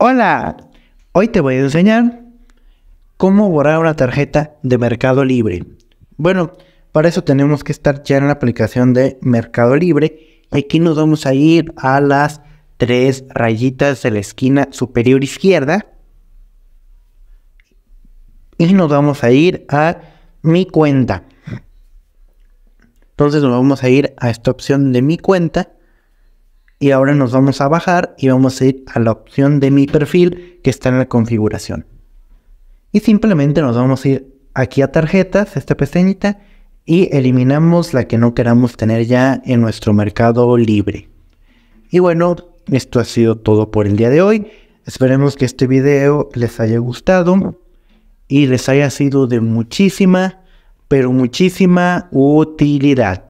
Hola, hoy te voy a enseñar cómo borrar una tarjeta de Mercado Libre. Bueno, para eso tenemos que estar ya en la aplicación de Mercado Libre. Aquí nos vamos a ir a las tres rayitas de la esquina superior izquierda. Y nos vamos a ir a mi cuenta. Entonces nos vamos a ir a esta opción de mi cuenta y ahora nos vamos a bajar y vamos a ir a la opción de mi perfil que está en la configuración. Y simplemente nos vamos a ir aquí a tarjetas, esta pestañita, y eliminamos la que no queramos tener ya en nuestro mercado libre. Y bueno, esto ha sido todo por el día de hoy. Esperemos que este video les haya gustado y les haya sido de muchísima, pero muchísima utilidad.